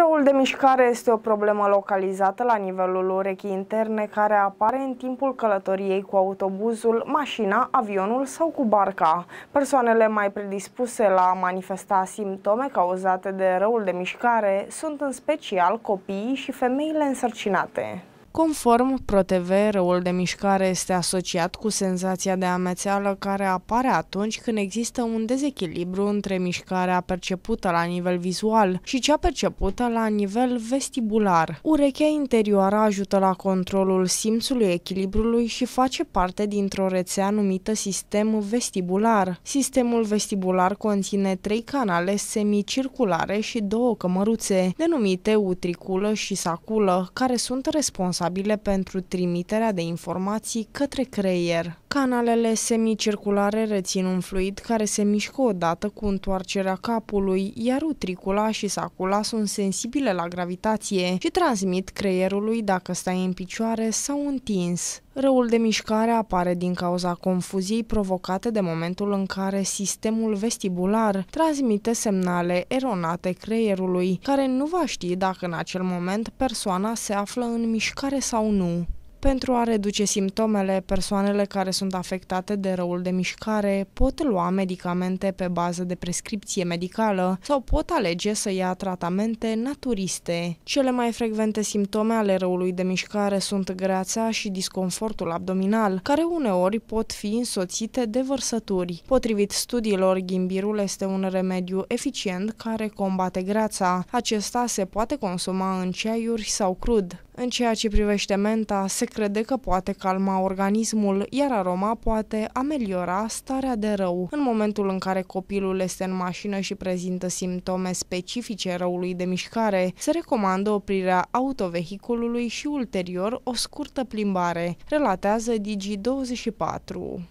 Răul de mișcare este o problemă localizată la nivelul urechii interne care apare în timpul călătoriei cu autobuzul, mașina, avionul sau cu barca. Persoanele mai predispuse la a manifesta simptome cauzate de răul de mișcare sunt în special copiii și femeile însărcinate. Conform ProTV, răul de mișcare este asociat cu senzația de amețeală care apare atunci când există un dezechilibru între mișcarea percepută la nivel vizual și cea percepută la nivel vestibular. Urechea interioară ajută la controlul simțului echilibrului și face parte dintr-o rețea numită sistem vestibular. Sistemul vestibular conține trei canale semicirculare și două cămăruțe, denumite utriculă și saculă, care sunt responsabile responsabile pentru trimiterea de informații către creier. Canalele semicirculare rețin un fluid care se mișcă odată cu întoarcerea capului, iar utricula și sacula sunt sensibile la gravitație și transmit creierului dacă stai în picioare sau întins. Răul de mișcare apare din cauza confuziei provocate de momentul în care sistemul vestibular transmite semnale eronate creierului, care nu va ști dacă în acel moment persoana se află în mișcare sau nu. Pentru a reduce simptomele, persoanele care sunt afectate de răul de mișcare pot lua medicamente pe bază de prescripție medicală sau pot alege să ia tratamente naturiste. Cele mai frecvente simptome ale răului de mișcare sunt greața și disconfortul abdominal, care uneori pot fi însoțite de vărsături. Potrivit studiilor, ghimbirul este un remediu eficient care combate greața. Acesta se poate consuma în ceaiuri sau crud. În ceea ce privește menta, se crede că poate calma organismul, iar aroma poate ameliora starea de rău. În momentul în care copilul este în mașină și prezintă simptome specifice răului de mișcare, se recomandă oprirea autovehiculului și ulterior o scurtă plimbare, relatează Digi24.